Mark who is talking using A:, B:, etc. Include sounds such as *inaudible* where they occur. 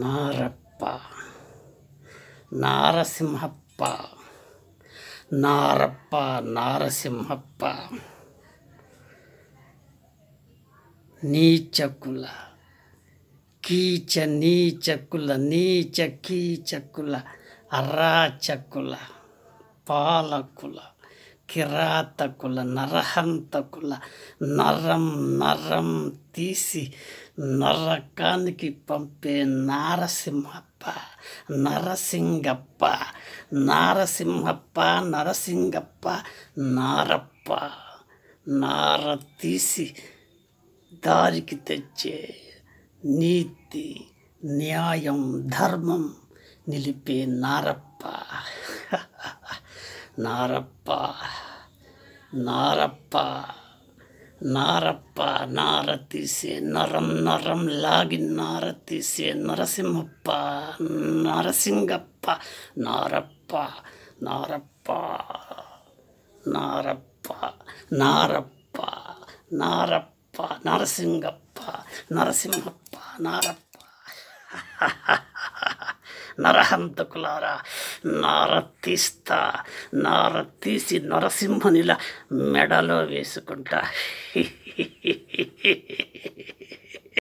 A: నారప్ప నారసింహప్ప నారప్ప నారసింహప్ప నీచకుల కీచ నీచకుల నీచ కీచకుల అర్రాచకుల పాలకుల కిరాతకుల నరహంతకుల నరం నరం తీసి నరకానికి పంపే నారసింహప్ప నరసింగప్ప నారసింహప్ప నరసింగప్ప నారప్ప నార తీసి దారికి తెచ్చే నీతి న్యాయం ధర్మం నిలిపే నారప్ప நாரப்பா நாரப்பா நாரப்பா நாரத்தீசே நரம் நரம் லாகி நாரத்தீசே நரசிம்மப்பா நரசிங்கப்பா நாரப்பா நாரப்பா நாரப்பா நாரப்பா நாரப்பா நரசிங்கப்பா நரசிம்மப்பா நாரப்பா *laughs* నరహంతకులారా నరతీస్తా నరతీసి నరసింహునిలా మెడలో వేసుకుంటా *laughs*